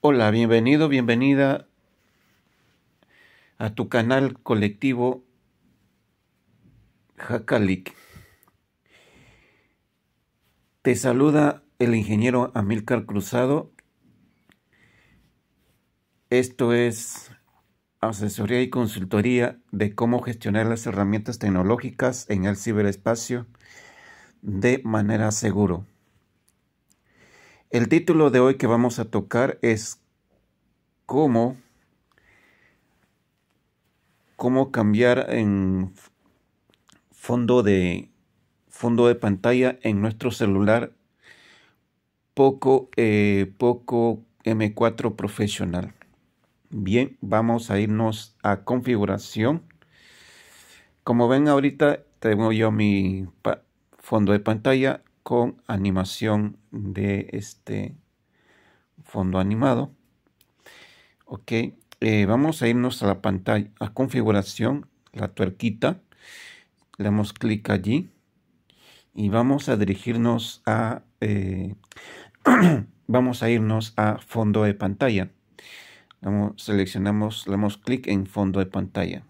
Hola, bienvenido, bienvenida a tu canal colectivo Hakalik. Te saluda el ingeniero Amilcar Cruzado. Esto es asesoría y consultoría de cómo gestionar las herramientas tecnológicas en el ciberespacio de manera seguro. El título de hoy que vamos a tocar es cómo, cómo cambiar en fondo de, fondo de pantalla en nuestro celular Poco, eh, Poco M4 Profesional. Bien, vamos a irnos a configuración. Como ven ahorita, tengo yo mi fondo de pantalla con animación de este fondo animado. Ok, eh, vamos a irnos a la pantalla, a configuración, la tuerquita. Le damos clic allí y vamos a dirigirnos a, eh, vamos a irnos a fondo de pantalla. seleccionamos, le damos clic en fondo de pantalla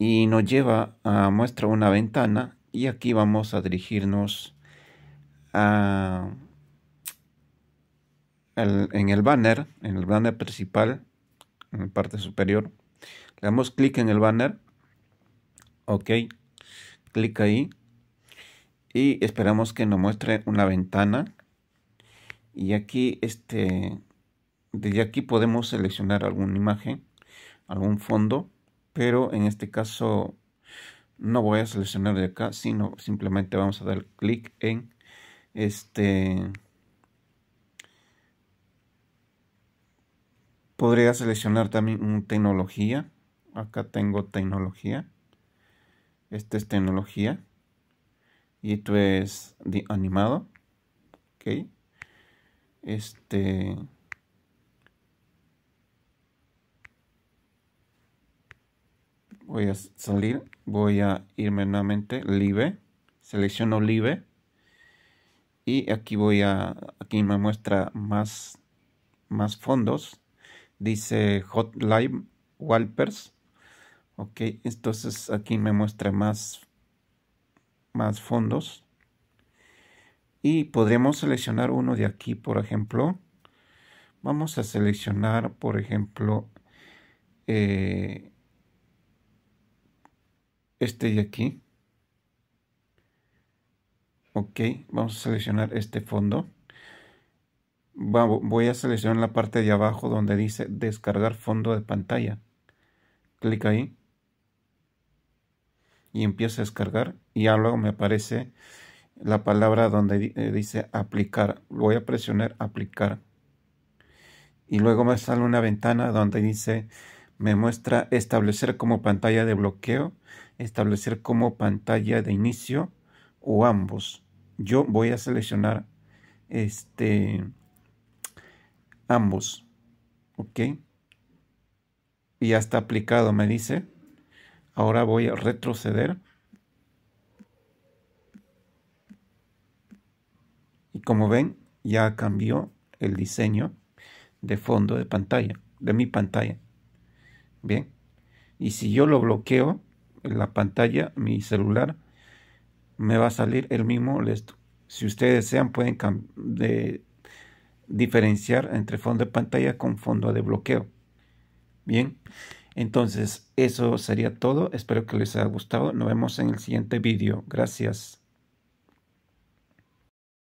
y nos lleva a muestra una ventana y aquí vamos a dirigirnos a, en el banner, en el banner principal, en la parte superior. Le damos clic en el banner. Ok. Clic ahí. Y esperamos que nos muestre una ventana. Y aquí, este, desde aquí podemos seleccionar alguna imagen, algún fondo. Pero en este caso no voy a seleccionar de acá, sino simplemente vamos a dar clic en este... Podría seleccionar también tecnología. Acá tengo tecnología. Este es tecnología. Y esto es animado. Ok. Este... voy a salir, voy a irme nuevamente, live, selecciono live y aquí voy a, aquí me muestra más, más fondos, dice Hot Live Walpers, ok, entonces aquí me muestra más, más fondos y podremos seleccionar uno de aquí, por ejemplo, vamos a seleccionar, por ejemplo, eh, este de aquí. Ok, vamos a seleccionar este fondo. Voy a seleccionar la parte de abajo donde dice descargar fondo de pantalla. Clic ahí. Y empieza a descargar. Y ya luego me aparece la palabra donde eh, dice aplicar. Voy a presionar aplicar. Y luego me sale una ventana donde dice me muestra establecer como pantalla de bloqueo, establecer como pantalla de inicio o ambos. Yo voy a seleccionar este ambos. ¿Ok? Y ya está aplicado, me dice. Ahora voy a retroceder. Y como ven, ya cambió el diseño de fondo de pantalla, de mi pantalla. Bien. Y si yo lo bloqueo en la pantalla, mi celular, me va a salir el mismo Listo. Si ustedes desean, pueden de diferenciar entre fondo de pantalla con fondo de bloqueo. Bien. Entonces, eso sería todo. Espero que les haya gustado. Nos vemos en el siguiente video. Gracias.